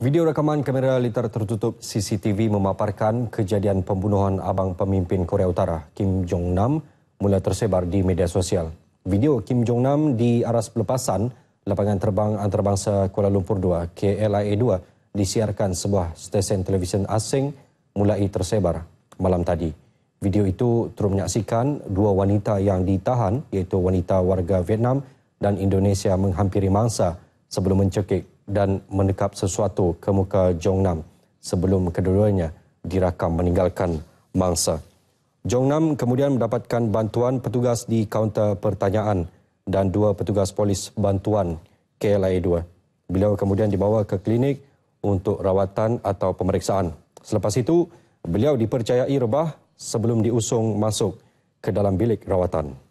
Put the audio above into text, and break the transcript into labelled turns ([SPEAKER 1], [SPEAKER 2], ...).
[SPEAKER 1] Video rekaman kamera litar tertutup CCTV memaparkan kejadian pembunuhan abang pemimpin Korea Utara Kim Jong Nam mula tersebar di media sosial. Video Kim Jong Nam di aras pelepasan lapangan terbang antarabangsa Kuala Lumpur 2 KLIA 2 disiarkan sebuah stesen televisyen asing mulai tersebar malam tadi. Video itu turut menyaksikan dua wanita yang ditahan iaitu wanita warga Vietnam dan Indonesia menghampiri mangsa sebelum mencekik dan menekap sesuatu ke muka Jong Nam sebelum keduanya dirakam meninggalkan mangsa. Jong Nam kemudian mendapatkan bantuan petugas di kaunter pertanyaan dan dua petugas polis bantuan KLIA 2. Beliau kemudian dibawa ke klinik untuk rawatan atau pemeriksaan. Selepas itu, beliau dipercayai rebah sebelum diusung masuk ke dalam bilik rawatan.